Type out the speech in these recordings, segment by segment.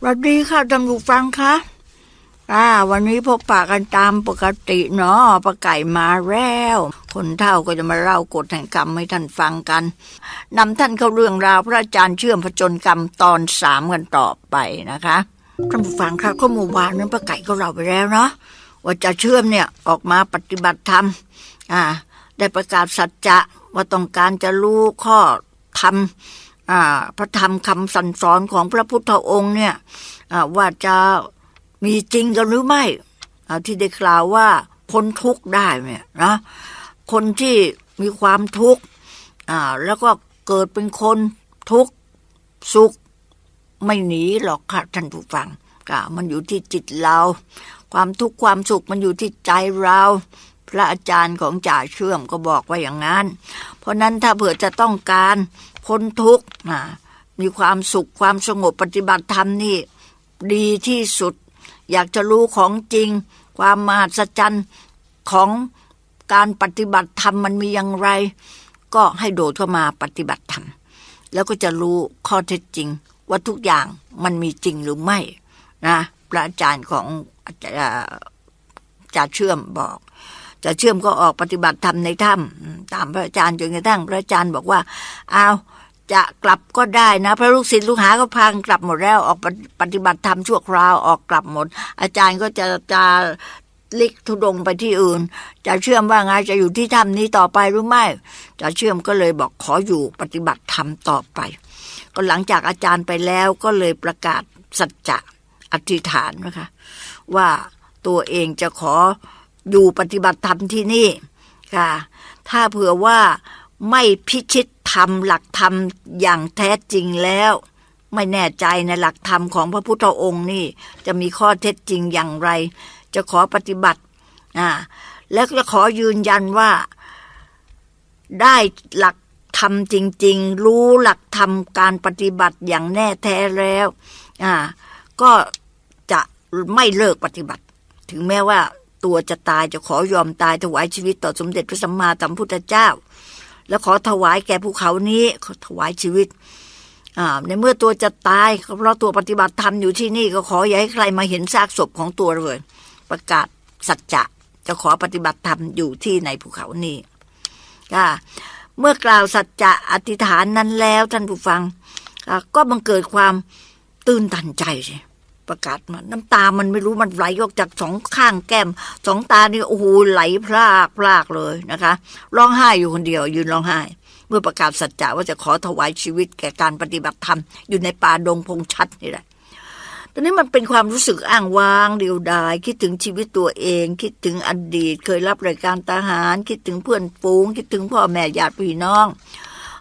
สวัสดีค่ะท่านผู้ฟังคะป่าวันนี้พบปะกันตามปกติเนาะปลาไก่มาแล้ว คนเท่าก็จะมาเล่ากฎแห่งกรรมให้ท่านฟังกันนำท่านเข้าเรื่องราวพระอาจารย์เชื่อมพจนกรรมตอนสามกันต่อไปนะคะท่านผู้ฟังคะข้อมูลวานนั้นปลาไก่ก็เราไปแล้วเนาะว่าจะเชื่อมเนี่ยออกมาปฏิบัติธรรมอ่า ได้ประกาศสัจจะว่าต้องการจะรู้ข้อธรรมพระธรรมคำสั่งสอนของพระพุทธองค์เนี่ยว่าจะมีจริงกันหรือไม่ที่ได้กล่าวว่าพ้นทุกข์ได้เนี่ยนะคนที่มีความทุกข์แล้วก็เกิดเป็นคนทุกข์สุขไม่หนีหรอกค่ะท่านผู้ฟังะมันอยู่ที่จิตเรา ความทุกข์ความสุขมันอยู่ที่ใจเรา พระอาจารย์ของจ่าเชื่อมก็บอกว่าอย่างนั้น เพราะนั้นถ้าเผื่อจะต้องการพ้นทุกข์นะมีความสุขความสงบปฏิบัติธรรมนี่ดีที่สุด อยากจะรู้ของจริง ความมหัศจรรย์ของการปฏิบัติธรรมมันมีอย่างไร ก็ให้โดดเข้ามาปฏิบัติธรรม แล้วก็จะรู้ข้อเท็จจริงว่าทุกอย่างมันมีจริงหรือไม่นะพระอาจารย์ของอาจารย์เชื่อมบอกจะเชื่อมก็ออกปฏิบัติธรรมในถ้ำตามพระอาจารย์จนกระทั่งพระอาจารย์บอกว่าเอาจะกลับก็ได้นะพระลูกศิษย์ลูกหาก็พังกลับหมดแล้ว ออกปฏิบัติธรรมชั่วคราวออกกลับหมด อาจารย์ก็จะจะลิกทุดงไปที่อื่น จะเชื่อมว่าไงจะอยู่ที่ถ้ำนี้ต่อไปหรือไม่ จะเชื่อมก็เลยบอกขออยู่ปฏิบัติธรรมต่อไป ก็หลังจากอาจารย์ไปแล้วก็เลยประกาศสัจจะอธิษฐานนะคะ ว่าตัวเองจะขอ อยู่ปฏิบัติธรรมที่นี่ค่ะ ถ้าเผื่อว่าไม่พิชิตธรรมหลักธรรมอย่างแท้จริงแล้ว ไม่แน่ใจในหลักธรรมของพระพุทธองค์ นี่ จะมีข้อเท็จจริงอย่างไรจะขอปฏิบัติ อ่า แล้วจะขอยืนยันว่า ได้หลักธรรมจริง ๆ รู้หลักธรรมการปฏิบัติอย่างแน่แท้แล้ว อ่า ก็จะไม่เลิกปฏิบัติ ถึงแม้ว่าตัวจะตายจะขอยอมตายถวายชีวิตต่อสมเด็จพระสัมมาสัมพุทธเจ้าและขอถวายแก่ภูเขานี้ขอถวายชีวิตในเมื่อตัวจะตายเพราะตัวปฏิบัติธรรมอยู่ที่นี่ก็ขออย่าให้ใครมาเห็นซากศพของตัวเลย ประกาศสัจจะจะขอปฏิบัติธรรมอยู่ที่ในภูเขานี้ค่ะเมื่อกล่าวสัจจะอธิษฐานนั้นแล้ว ท่านผู้ฟังก็บังเกิดความตื่นตันใจใช่ประกาศมาน้ำตา มันไม่รู้มันไหลออกจากสองข้างแก้มสองตานี่โอ้โหไหลพรากพรากเลยนะคะร้องไห้อยู่คนเดียวยืนร้องไห้เมื่อประกาศสัจจะว่าจะขอถวายชีวิตแก่การปฏิบัติธรรมอยู่ในป่าดงพงชัดนี่แหละตอนนี้มันเป็นความรู้สึกอ้างว้าง เดียวดายคิดถึงชีวิตตัวเอง คิดถึงอดีตเคยรับรายการทหาร คิดถึงเพื่อนฝูง คิดถึงพ่อแม่ญาติพี่น้อง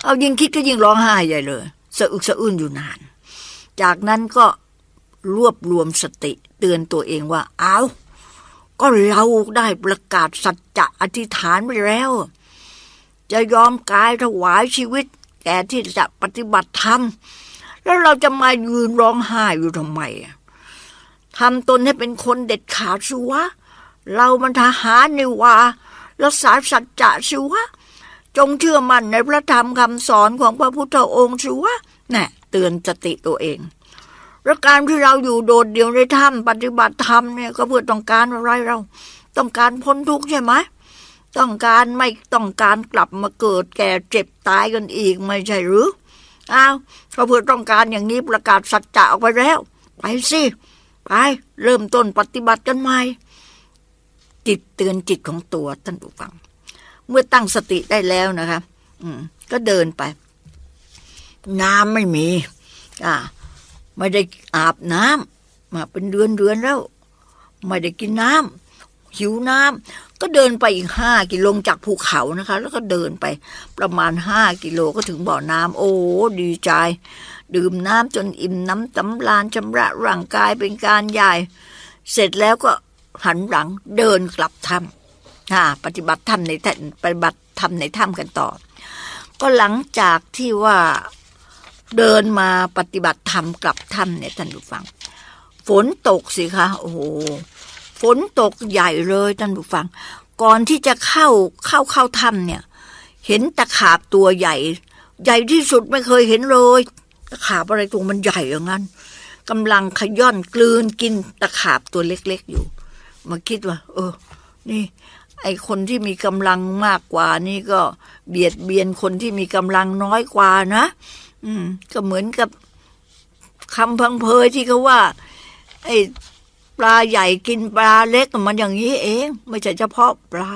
เอายิ่งคิดก็ยิ่งร้องไห้ใหญ่เลยสะอึกสะอื้นอยู่นาน จากนั้นก็รวบรวมสติเตือนตัวเองว่าเอาก็เราได้ประกาศสัจจะอธิษฐานไปแล้ว จะยอมกายถวายชีวิตแก่ที่จะปฏิบัติธรรม แล้วเราจะมายืนร้องไห้อยู่ทำไม ทำตนให้เป็นคนเด็ดขาดสิวะ เรามันทหารในวาวะรักษาสัจจะสิวะ จงเชื่อมั่นในพระธรรมคำสอนของพระพุทธองค์สิวะ น่ะเตือนสติตัวเองและการที่เราอยู่โดดเดี่ยวในถ้ำปฏิบัติธรรมเนี่ยก็ เพื่อต้องการอะไรเราต้องการพ้นทุกข์ใช่ไหมต้องการไม่ต้องการกลับมาเกิด แก่เจ็บตายกันอีก ไม่ใช่หรืออ้าวก็เพื่อต้องการอย่างนี้ประกาศสัจจะออกไปแล้ว ไปสิไป เริ่มต้นปฏิบัติกันใหม่จิตเตือนจิตของตัวท่านผู้ฟัง เมื่อตั้งสติได้แล้วนะคะอืมก็เดินไป น้ำไม่มี อ่าไม่ได้อาบน้ำมาเป็นเดือนเดือนแล้วไม่ได้กินน้ำหิวน้ำก็เดินไปอีกห้ากิโลจากภูเขานะคะ แล้วก็เดินไปประมาณห้ากิโลก็ถึงบ่อน้ำโอ้ดีใจ ดื่มน้ำจนอิ่มน้ำตำลานชำระร่างกายเป็นการใหญ่ เสร็จแล้วก็หันหลังเดินกลับถ้ำค่ะปฏิบัติธรรมในปฏิบัติธรรมในถ้ำกันต่อก็หลังจากที่ว่าเดินมาปฏิบัติธรรมกลับถ้ำเนี่ย ท่านผู้ฟัง ฝนตกสิคะ โอ้โหฝนตกใหญ่เลย ท่านผู้ฟัง ก่อนที่จะเข้าเข้าเข้าถ้ำเนี่ย เห็นตะขาบตัวใหญ่ ใหญ่ที่สุดไม่เคยเห็นเลยตะขาบอะไรตัวมันใหญ่อย่างนั้นกำลังขย้อนกลืนกินตะขาบตัวเล็ก ๆอยู่ มาคิดว่า เออ นี่ ไอคนที่มีกำลังมากกว่า นี่ก็เบียดเบียนคนที่มีกำลังน้อยกว่านะอืมก็เหมือนกับคำพังเพยที่เขาว่า ไอ้ปลาใหญ่กินปลาเล็กมันอย่างนี้เอง ไม่ใช่เฉพาะปลา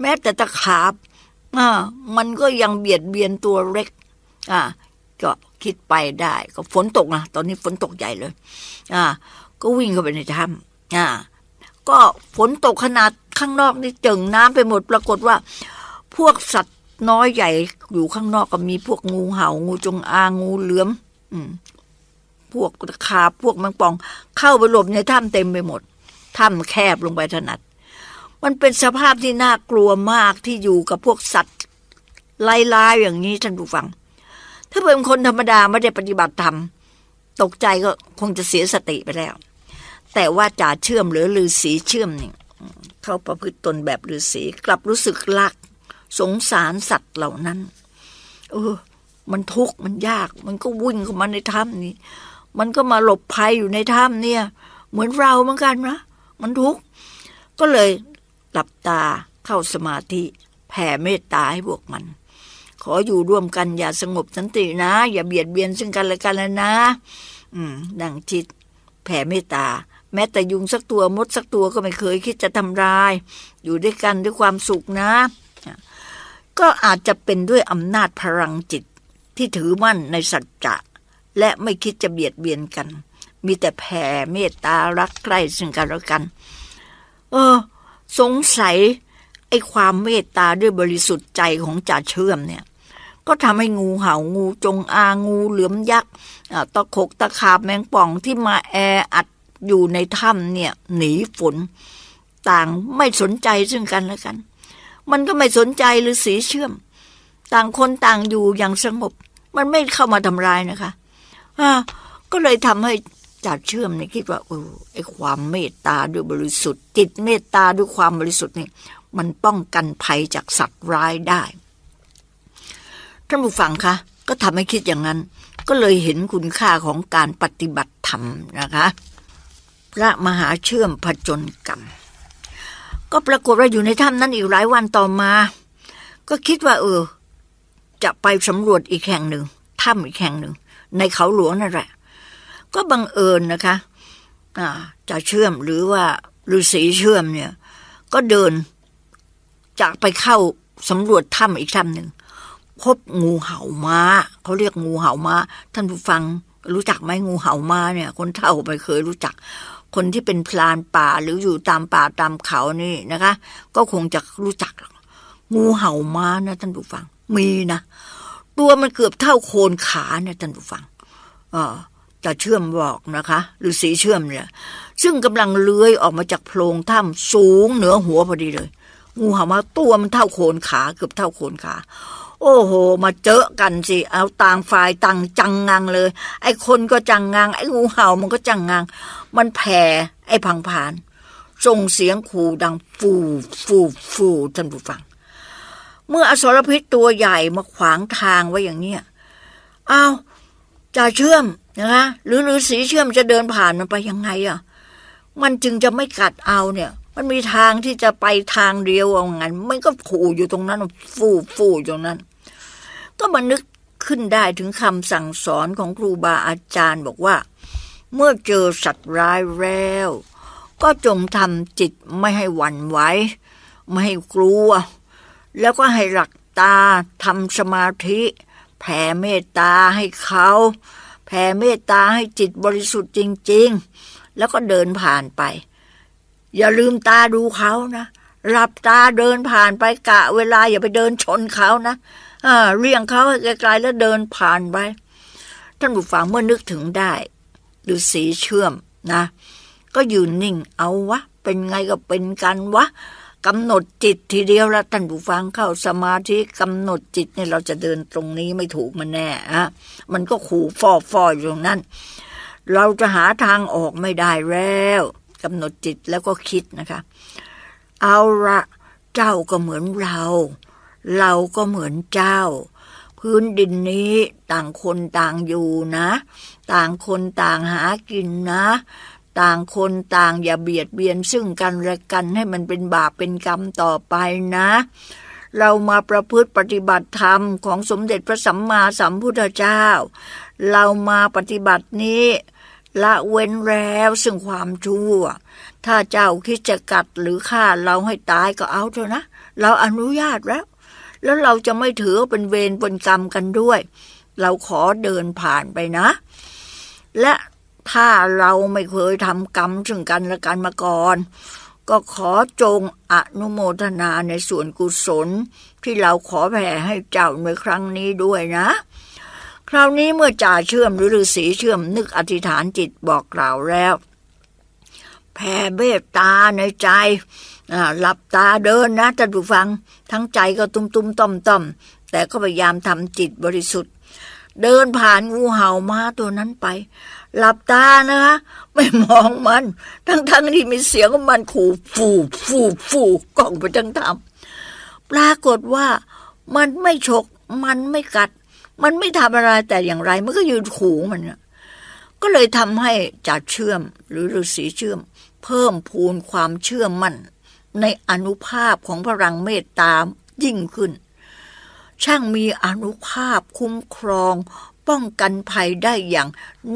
แม้แต่ตะขาบอ่ามันก็ยังเบียดเบียนตัวเล็ก อ่าก็คิดไปได้ ก็ฝนตกนะตอนนี้ฝนตกใหญ่เลย อ่า ก็วิ่งเข้าไปในถ้ำอ่าก็ฝนตกขนาดข้างนอกนี่จึ่งน้ำไปหมดปรากฏว่าพวกสัตว์น้อยใหญ่อยู่ข้างนอกก็มีพวกงูเหา่างูจงอาง งูเหลือม อืม พวกตะขาพวกมังป่อง เข้าไปหลบในถ้ำเต็มไปหมดถ้ำแคบลงไปถนัด มันเป็นสภาพที่น่ากลัวมากที่อยู่กับพวกสัตว์ ไล่ลาอย่างนี้ท่านผู้ฟัง ถ้าเป็นคนธรรมดาไม่ได้ปฏิบัติธรรมตกใจก็คงจะเสียสติไปแล้ว แต่ว่าจ่าเชื่อมหรือลือสีเชื่อมนี่เขาประพฤติตนแบบลือสีกลับรู้สึกลากสงสารสัตว์เหล่านั้น เออ มันทุกข์ มันยาก มันก็วิ่งเข้ามาในถ้ำนี้มันก็มาหลบภัยอยู่ในถ้ำเนี่ย เหมือนเราเหมือนกันนะ มันทุกข์ ก็เลยหลับตาเข้าสมาธิ แผ่เมตตาให้พวกมัน ขออยู่ร่วมกันอย่าสงบสันตินะอย่าเบียดเบียนซึ่งกันและกันแล้วนะ อืม ดังจิต แผ่เมตตา แม้แต่ยุงสักตัวมดสักตัวก็ไม่เคยคิดจะทำร้าย อยู่ด้วยกันด้วยความสุขนะก็อาจจะเป็นด้วยอำนาจพลังจิตที่ถือมั่นในสัจจะ และไม่คิดจะเบียดเบียนกัน มีแต่แผ่เมตตารักใคร่ซึ่งกันและกันเออสงสัย ไอ้ความเมตตาด้วยบริสุทธิ์ใจของจ่าเชื่อมเนี่ย ก็ทำให้งูเห่า งูจงอางงูเหลือมยักษ์ตะขกตะขาบแมงป่องที่มาแออัดอยู่ในถ้ำเนี่ยหนีฝนต่างไม่สนใจซึ่งกันและกันมันก็ไม่สนใจหรือสีเชื่อม ต่างคนต่างอยู่อย่างสงบมันไม่เข้ามาทำร้ายนะคะอ่าก็เลยทำให้จัดเชื่อมเนี่ยคิดว่าโอ้ไอความเมตตาด้วยบริสุทธิ์จิตเมตตาด้วยความบริสุทธิ์นี่มันป้องกันภัยจากสัตว์ร้ายได้ท่านผู้ฟังคะก็ทำให้คิดอย่างนั้น ก็เลยเห็นคุณค่าของการปฏิบัติธรรมนะคะ พระมหาเชื่อมผจญกรรมก็ปรากฏว่าอยู่ในถ้ำนั้นอีกหลายวันต่อมา ก็คิดว่า เออ จะไปสำรวจอีกแห่งหนึ่งถ้ำอีกแห่งหนึ่งในเขาหลวงนั่นแหละ ก็บังเอิญนะคะจะเชื่อมหรือว่าฤาษีเชื่อมเนี่ย ก็เดินจากไปเข้าสำรวจถ้ำอีกถ้ำหนึ่งพบงูเห่ามา้าเขาเรียกงูเห่ามา้าท่านผู้ฟัง รู้จักไหมงูเห่ามาเนี่ย คนเท่าไม่เคยรู้จักคนที่เป็นพลานป่าหรืออยู่ตามป่าตามเขานี่นะคะ ก็คงจะรู้จักงูเห่าม้านะท่านผู้ฟัง มีนะ ตัวมันเกือบเท่าโคนขานะท่านผู้ฟัง เออแต่เชื่อมบอกนะคะหรือสีเชื่อมเนี่ยซึ่งกำลังเลื้อยออกมาจากโพรงถ้ำสูงเหนือหัวพอดีเลย งูเห่ามาตัวมันเท่าโคนขา เกือบเท่าโคนขาโอ้โห มาเจอกันสิ เอาต่างฝ่ายต่างจังงังเลย ไอ้คนก็จังงัง ไอ้งูเห่ามันก็จังงัง มันแผ่ไอ้พังผาน ส่งเสียงขู่ดังฟูฟูฟูท่านผู้ฟัง เมื่ออสรพิษตัวใหญ่มาขวางทางไว้อย่างเนี้ยเอาจะเชื่อมนะคะ หรือหรือสีเชื่อมจะเดินผ่านมันไปยังไงอ่ะ มันจึงจะไม่กัดเอาเนี่ย มันมีทางที่จะไปทางเดียวเอางั้น มันก็ขู่อยู่ตรงนั้น ฟูฟูอยู่ตรงนั้นก็มานึกขึ้นได้ถึงคำสั่งสอนของครูบาอาจารย์บอกว่า เมื่อเจอสัตว์ร้ายแล้ว ก็จงทำจิตไม่ให้หวั่นไหวไม่ให้กลัว แล้วก็ให้หลักตาทำสมาธิแผ่เมตตาให้เขาแผ่เมตตาให้จิตบริสุทธิ์จริงๆ แล้วก็เดินผ่านไป อย่าลืมตาดูเขานะ หลับตาเดินผ่านไปกะเวลา อย่าไปเดินชนเขานะเรียงเขาไกลๆแล้วเดินผ่านไป ท่านผู้ฟังเมื่อนึกถึงได้ดูสีเชื่อมนะก็อยู่นิ่งเอาวะเป็นไงก็เป็นกันวะกำหนดจิตทีเดียวละท่านผู้ฟังเข้าสมาธิกำหนดจิตเนี่ยเราจะเดินตรงนี้ไม่ถูกมันแน่อะมันก็ขู่ฟอฟออยู่ตรงนั้นเราจะหาทางออกไม่ได้แล้วกำหนดจิตแล้วก็คิดนะคะ เอาละเจ้าก็เหมือนเราเราก็เหมือนเจ้า พื้นดินนี้ต่างคนต่างอยู่นะ ต่างคนต่างหากินนะ ต่างคนต่างอย่าเบียดเบียนซึ่งกันและกันให้มันเป็นบาปเป็นกรรมต่อไปนะ เรามาประพฤติปฏิบัติธรรมของสมเด็จพระสัมมาสัมพุทธเจ้า เรามาปฏิบัตินี้ ละเว้นแล้วซึ่งความชั่ว ถ้าเจ้าคิดจะกัดหรือฆ่าเราให้ตายก็เอาเถอะนะ เราอนุญาตแล้วแล้วเราจะไม่ถือเป็นเวรเป็นกรรมกันด้วย เราขอเดินผ่านไปนะ และถ้าเราไม่เคยทำกรรมซึ่งกันและกันมาก่อน ก็ขอจงอนุโมทนาในส่วนกุศล ที่เราขอแผ่ให้เจ้าในครั้งนี้ด้วยนะ คราวนี้เมื่อจ่าเชื่อมหรือฤาษีเชื่อมนึกอธิษฐานจิตบอกกล่าวแล้ว แผ่เบตตาในใจหลับตาเดินนะท่านผู้ฟัง ทั้งใจก็ตุ้มตุ้มต่อมต่อมแต่ก็พยายามทำจิตบริสุทธิ์ เดินผ่านงูเห่ามาตัวนั้นไปหลับตานะคะไม่มองมัน ทั้งๆทที่มีเสียงของมันขู่ฟูฟูฟูกล่องไปทั้งทำปรากฏว่ามันไม่ฉกมันไม่กัด มันไม่ทำอะไรแต่อย่างไร มันก็ยืนขู่มันนะก็เลยทำให้จัดเชื่อมหรือฤาษีเชื่อม เพิ่มพูนความเชื่อมั่นในอนุภาพของพลังเมตตา ยิ่งขึ้น ช่างมีอนุภาพคุ้มครอง ป้องกันภัยได้อย่าง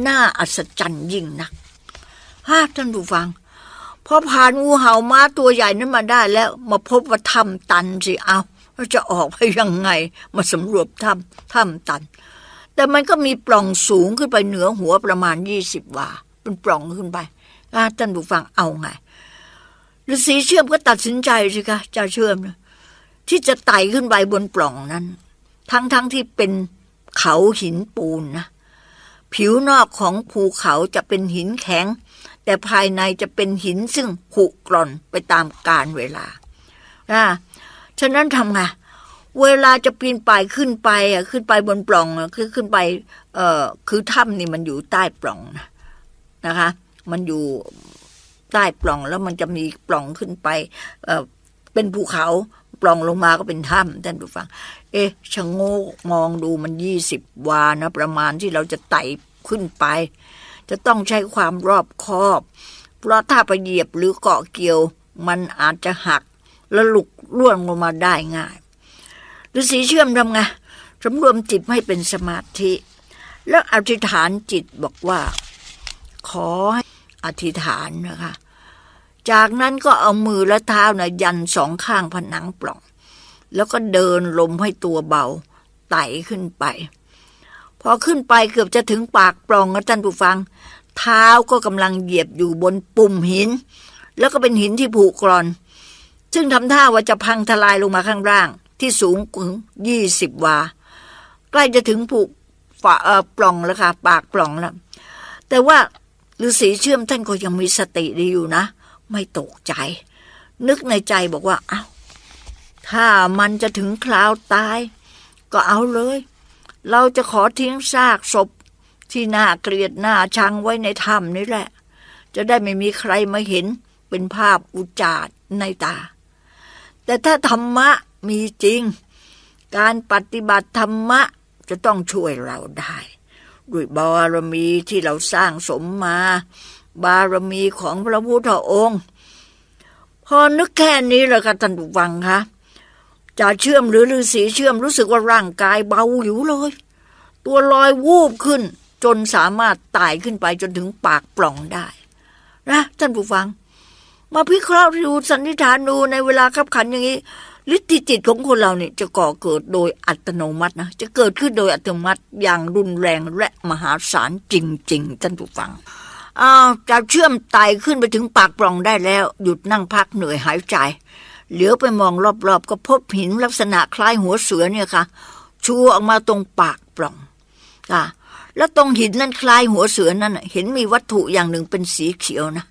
น่าอัศจรรย์ยิ่งนักฮ่าท่านผู้ฟัง พอผ่านงูเห่าม้าตัวใหญ่นั้นมาได้แล้ว มาพบว่าถ้ำตันสิ เอาเราจะออกไปยังไงมาสำรวจถ้ำถ้ำตัน แต่มันก็มีปล่องสูงขึ้นไปเหนือหัวประมาณยี่สิบวา เป็นปล่องขึ้นไปท่านผู้ฟัง เอาไงฤาษีเชื่อมก็ตัดสินใจสิคะจ่าเชื่อมนะที่จะไต่ขึ้นไปบนปล่องนั้น ทั้งๆทที่เป็นเขาหินปูนนะผิวนอกของภูเขาจะเป็นหินแข็ง แต่ภายในจะเป็นหินซึ่งขุกร่อนไปตามกาลเวลาอ่าฉะนั้นทำไงเวลาจะปีนป่าย ขึ้นไปอ่ะขึ้นไปบนปล่องคือขึ้นไป เอ่อคือถ้ำนี่มันอยู่ใต้ปล่องนะนะคะ มันอยู่ใต้ปล่องแล้วมันจะมีปล่องขึ้นไปเเป็นภูเขาปล่องลงมาก็เป็นถ้ำท่านผู้ฟัง เอ๊ะชะโงกมองดูมันยี่สิบวานะ ประมาณที่เราจะไต่ขึ้นไป จะต้องใช้ความรอบคอบ เพราะถ้าไปเหยียบหรือเกาะเกี่ยวมันอาจจะหัก แล้วหลุกร่วงลงมาได้ง่าย ฤาษีเชื่อมทำไงสำรวมจิตให้เป็นสมาธิ แล้วอธิษฐานจิตบอกว่า ขออธิษฐานนะคะจากนั้นก็เอามือและเท้านะ่ะยันสองข้างผนังปล่อง แล้วก็เดินลมให้ตัวเบาไต่ขึ้นไปพอขึ้นไปเกือบจะถึงปากปล่องนะท่านผู้ฟัง เท้าก็กำลังเหยียบอยู่บนปุ่มหิน แล้วก็เป็นหินที่ผุกร่อน ซึ่งทำท่าว่าจะพังทลายลงมาข้างล่าง ที่สูงถึงยี่สิบวา ใกล้จะถึงผุฝาปล่องแล้วค่ะปากปล่องแล้ว แต่ว่าฤาษีเชื่อมท่านก็ยังมีสติดีอยู่นะเไม่ตกใจ นึกในใจบอกว่า เอา้า ถ้ามันจะถึงคราวตาย ก็เอาเลย เราจะขอทิ้งซากศพที่น่าเกลียดน้าชังไว้ในถ้ำนี่แหละ จะได้ไม่มีใครมาเห็นเป็นภาพอุจารในตา แต่ถ้าธรรมะมีจริง การปฏิบัติธรรมะ จะต้องช่วยเราได้ ด้วยบารมีที่เราสร้างสมมาบารมีของพระพุทธองค์ พอนึกแค่นี้แล้วก็ท่านผู้ฟังคะ จะเชื่อมหรือฤาษีเชื่อมรู้สึกว่าร่างกายเบาอยู่เลย ตัวลอยวูบขึ้น จนสามารถไต่ขึ้นไปจนถึงปากปล่องได้นะท่านผู้ฟัง มาพิเคราะห์ดูสันนิษฐานดูในเวลาขับขันอย่างนี้ฤทธิจิตของคนเราเนี่ยจะก่อเกิดโดยอัตโนมัตินะจะเกิดขึ้นโดยอัตโนมัติอย่างรุนแรงและมหาศาลจริง ๆ ท่านผู้ฟังอ้าวจะเชื่อมไตขึ้นไปถึงปากปล่องได้แล้ว หยุดนั่งพักเหนื่อยหายใจเหลียวไปมองรอบๆ ก็พบหินลักษณะคล้ายหัวเสือเนี่ยค่ะชูออกมาตรงปากปล่องค่ะแล้วตรงหินนั้นคล้ายหัวเสือนั้นเห็นมีวัตถุอย่างหนึ่งเป็นสีเขียวนะ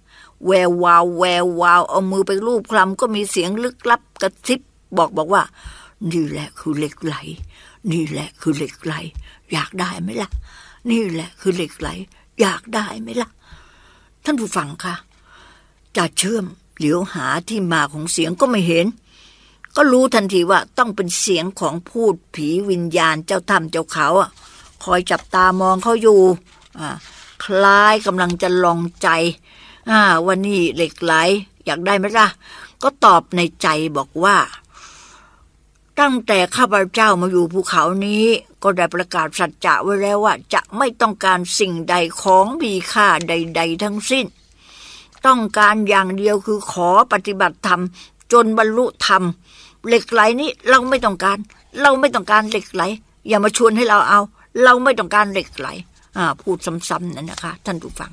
แวววาวแวววาว เอามือไปรูปคลำก็มีเสียงลึกลับกระซิบบอกบอกว่า นี่แหละคือเหล็กไหล นี่แหละคือเหล็กไหล อยากได้ไหมล่ะนี่แหละ คือเหล็กไหล อยากได้ไหมล่ะท่านผู้ฟังคะจ่าเชื่อมเหลียวหาที่มาของเสียงก็ไม่เห็น ก็รู้ทันทีว่าต้องเป็นเสียงของพูดผีวิญญาณเจ้าถ้ำเจ้าเขาอ่ะคอยจับตามองเขาอยู่คล้ายกำลังจะลองใจว่านี่เหล็กไหล อยากได้ไหมล่ะ ก็ตอบในใจบอกว่าตั้งแต่ข้าพเจ้ามาอยู่ภูเขานี้ ก็ได้ประกาศสัจจะไว้แล้วว่า จะไม่ต้องการสิ่งใดของมีค่าใด ๆทั้งสิ้น ต้องการอย่างเดียวคือขอปฏิบัติธรรม จนบรรลุธรรมเหล็กไหลนี้เราไม่ต้องการ เราไม่ต้องการเหล็กไหล อย่ามาชวนให้เราเอา เราไม่ต้องการเหล็กไหล อ่า พูดซ้ำๆนั่นนะคะ ท่านผู้ฟัง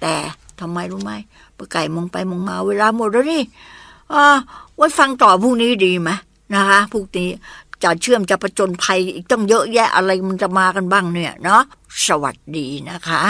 แต่ทำไมรู้ไหมปไก่มองไปมองมา เวลาหมดแล้วนี่อ่าไว้ฟังต่อพรุ่งนี้ดีไหมนะคะพวกนี้จะเชื่อมจะประจนภัยอีกต้องเยอะแยะอะไรมันจะมากันบ้างเนี่ย เนาะสวัสดีนะคะ